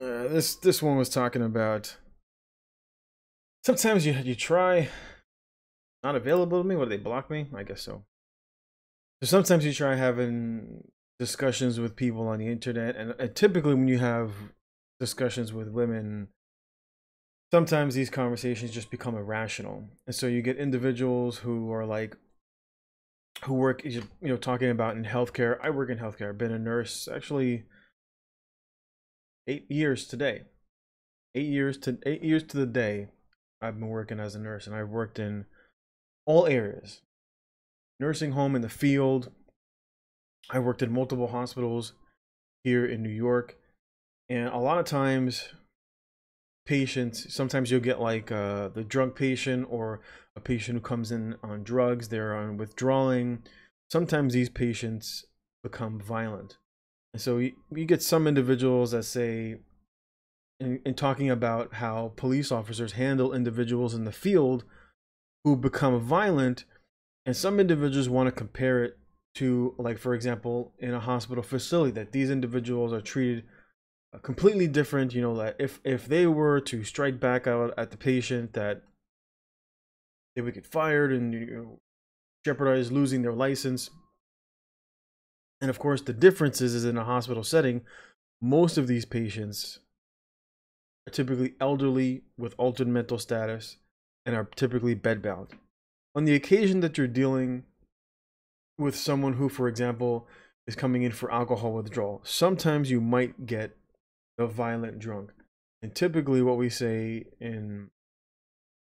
Uh, this this one was talking about sometimes you you try not available to me. What they block me? I guess so. So sometimes you try having discussions with people on the internet, and, and typically when you have discussions with women, sometimes these conversations just become irrational, and so you get individuals who are like, who work you know talking about in healthcare. I work in healthcare. I've been a nurse actually eight years today. Eight years to eight years to the day I've been working as a nurse and I've worked in all areas. Nursing home in the field. I worked in multiple hospitals here in New York. And a lot of times patients sometimes you'll get like uh, the drunk patient or a patient who comes in on drugs they're on withdrawing sometimes these patients become violent so you, you get some individuals that say, in, in talking about how police officers handle individuals in the field who become violent, and some individuals want to compare it to, like, for example, in a hospital facility, that these individuals are treated uh, completely different you know that if if they were to strike back out at the patient that they would get fired and you know, jeopardize losing their license and of course, the difference is, is in a hospital setting, most of these patients are typically elderly with altered mental status and are typically bedbound. On the occasion that you're dealing with someone who, for example, is coming in for alcohol withdrawal, sometimes you might get a violent drunk. And typically what we say in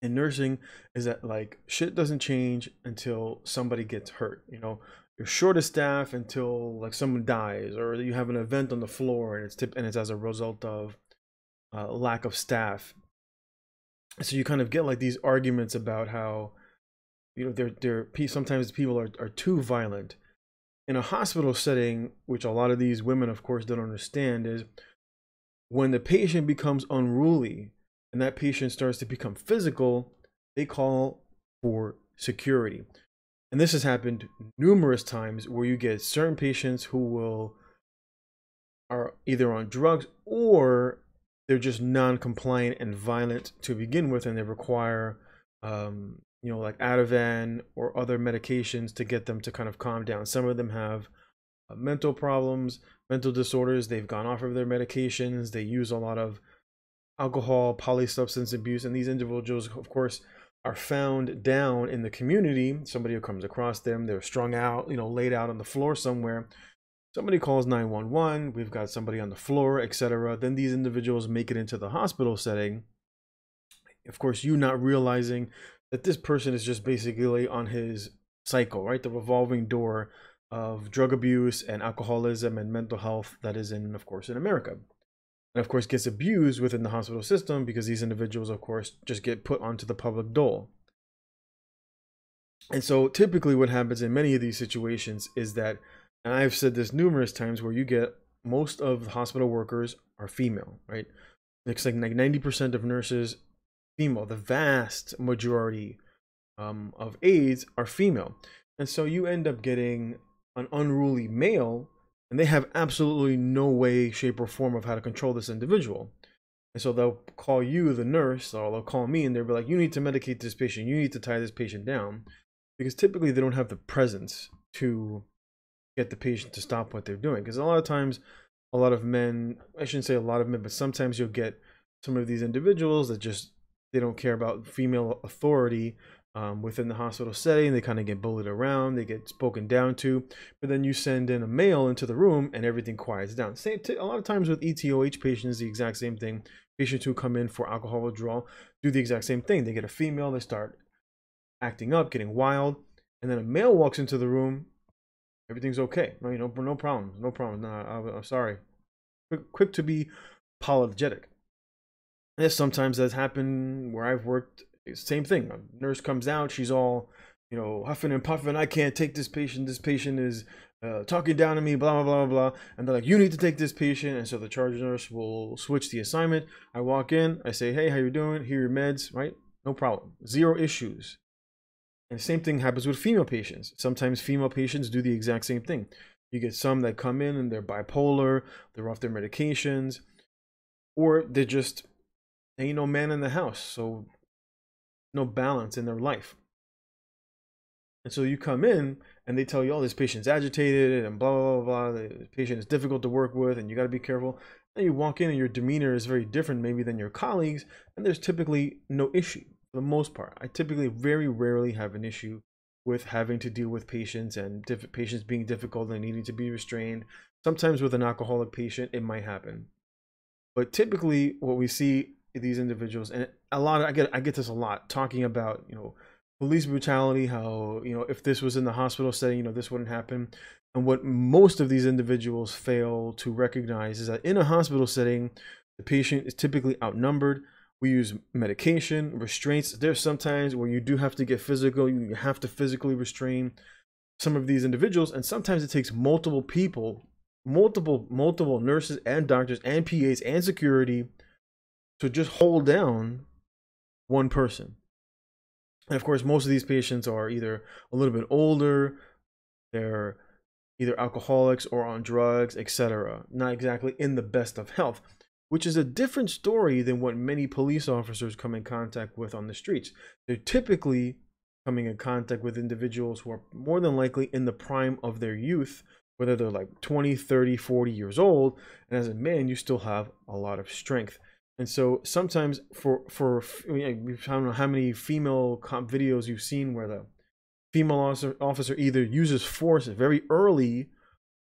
in nursing is that like shit doesn't change until somebody gets hurt. You know, you're short of staff until like someone dies or you have an event on the floor and it's tip and it's as a result of uh, lack of staff so you kind of get like these arguments about how you know they're, they're sometimes people are, are too violent in a hospital setting which a lot of these women of course don't understand is when the patient becomes unruly and that patient starts to become physical they call for security and this has happened numerous times where you get certain patients who will are either on drugs or they're just non-compliant and violent to begin with, and they require, um, you know, like Ativan or other medications to get them to kind of calm down. Some of them have uh, mental problems, mental disorders. They've gone off of their medications. They use a lot of alcohol, polysubstance abuse, and these individuals, of course, are found down in the community. Somebody who comes across them, they're strung out, you know, laid out on the floor somewhere. Somebody calls 911, we've got somebody on the floor, etc. Then these individuals make it into the hospital setting. Of course, you not realizing that this person is just basically on his cycle, right? The revolving door of drug abuse and alcoholism and mental health that is in, of course, in America and of course gets abused within the hospital system because these individuals of course just get put onto the public dole and so typically what happens in many of these situations is that and i've said this numerous times where you get most of the hospital workers are female right it's like 90% of nurses female the vast majority um, of aides are female and so you end up getting an unruly male and they have absolutely no way, shape, or form of how to control this individual. And so they'll call you, the nurse, or they'll call me, and they'll be like, "You need to medicate this patient. You need to tie this patient down," because typically they don't have the presence to get the patient to stop what they're doing. Because a lot of times, a lot of men, I shouldn't say a lot of men, but sometimes you'll get some of these individuals that just they don't care about female authority um, within the hospital setting. They kind of get bullied around, they get spoken down to, but then you send in a male into the room and everything quiets down. Same t- a lot of times with ETOH patients, the exact same thing. Patients who come in for alcohol withdrawal do the exact same thing. They get a female, they start acting up, getting wild, and then a male walks into the room. Everything's okay. No, you know, no problems. No problems. No, I, am sorry. Quick, quick to be apologetic. And sometimes that's happened where I've worked same thing. A nurse comes out, she's all, you know, huffing and puffing. I can't take this patient. This patient is uh, talking down to me, blah, blah, blah, blah. And they're like, you need to take this patient. And so the charge nurse will switch the assignment. I walk in, I say, hey, how you doing? Here are your meds, right? No problem. Zero issues. And the same thing happens with female patients. Sometimes female patients do the exact same thing. You get some that come in and they're bipolar, they're off their medications, or they're just, ain't no man in the house. So no balance in their life. And so you come in and they tell you, oh, this patient's agitated and blah, blah, blah, blah. The patient is difficult to work with and you got to be careful. And you walk in and your demeanor is very different maybe than your colleagues. And there's typically no issue for the most part. I typically very rarely have an issue with having to deal with patients and patients being difficult and needing to be restrained. Sometimes with an alcoholic patient, it might happen. But typically what we see these individuals and a lot of, I get I get this a lot talking about you know police brutality how you know if this was in the hospital setting you know this wouldn't happen and what most of these individuals fail to recognize is that in a hospital setting the patient is typically outnumbered we use medication restraints there's sometimes where you do have to get physical you have to physically restrain some of these individuals and sometimes it takes multiple people multiple multiple nurses and doctors and pas and security to just hold down one person. And of course, most of these patients are either a little bit older, they're either alcoholics or on drugs, etc. Not exactly in the best of health, which is a different story than what many police officers come in contact with on the streets. They're typically coming in contact with individuals who are more than likely in the prime of their youth, whether they're like 20, 30, 40 years old. And as a man, you still have a lot of strength. And so sometimes for for I don't know how many female comp videos you've seen where the female officer, officer either uses force very early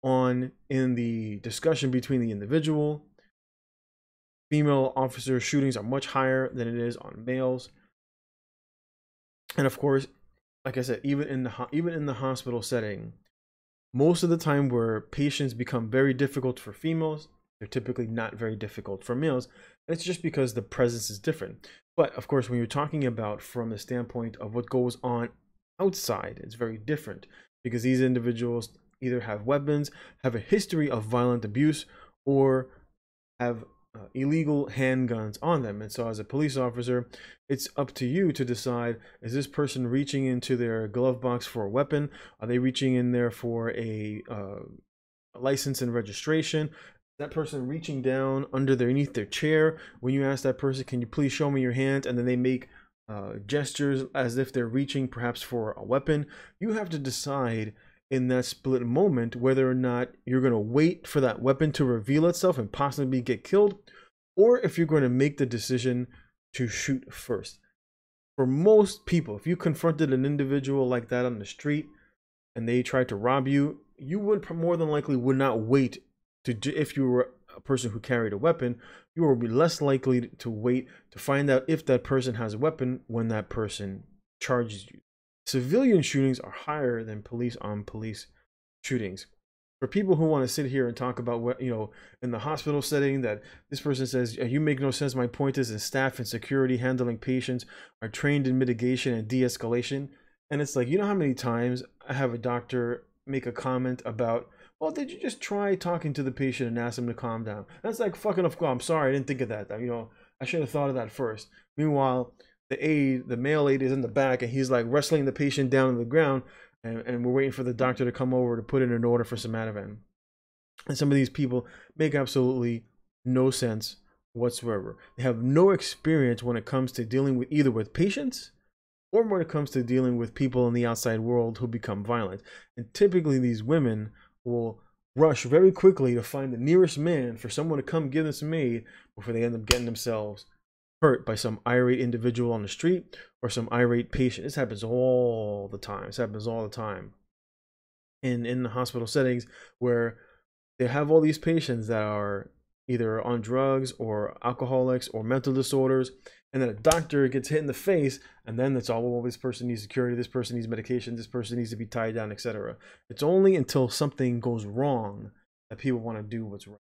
on in the discussion between the individual. Female officer shootings are much higher than it is on males. And of course, like I said, even in the even in the hospital setting, most of the time where patients become very difficult for females they're typically not very difficult for males. And it's just because the presence is different. But of course, when you're talking about from the standpoint of what goes on outside, it's very different because these individuals either have weapons, have a history of violent abuse, or have uh, illegal handguns on them. And so, as a police officer, it's up to you to decide is this person reaching into their glove box for a weapon? Are they reaching in there for a uh, license and registration? that person reaching down under their, underneath their chair. When you ask that person, can you please show me your hand? And then they make uh, gestures as if they're reaching perhaps for a weapon. You have to decide in that split moment whether or not you're going to wait for that weapon to reveal itself and possibly get killed, or if you're going to make the decision to shoot first. For most people, if you confronted an individual like that on the street and they tried to rob you, you would more than likely would not wait to do if you were a person who carried a weapon, you will be less likely to wait to find out if that person has a weapon when that person charges you. Civilian shootings are higher than police on police shootings. For people who want to sit here and talk about what, you know, in the hospital setting, that this person says, You make no sense. My point is, and staff and security handling patients are trained in mitigation and de escalation. And it's like, you know how many times I have a doctor make a comment about, well, did you just try talking to the patient and ask him to calm down? That's like fucking of course. I'm sorry, I didn't think of that. You know, I should have thought of that first. Meanwhile, the aide, the male aide, is in the back and he's like wrestling the patient down to the ground, and, and we're waiting for the doctor to come over to put in an order for somatovan. And some of these people make absolutely no sense whatsoever. They have no experience when it comes to dealing with either with patients or when it comes to dealing with people in the outside world who become violent. And typically, these women will rush very quickly to find the nearest man for someone to come give this maid before they end up getting themselves hurt by some irate individual on the street or some irate patient. This happens all the time. This happens all the time. In in the hospital settings where they have all these patients that are either on drugs or alcoholics or mental disorders and then a doctor gets hit in the face and then it's all well this person needs security this person needs medication this person needs to be tied down etc it's only until something goes wrong that people want to do what's right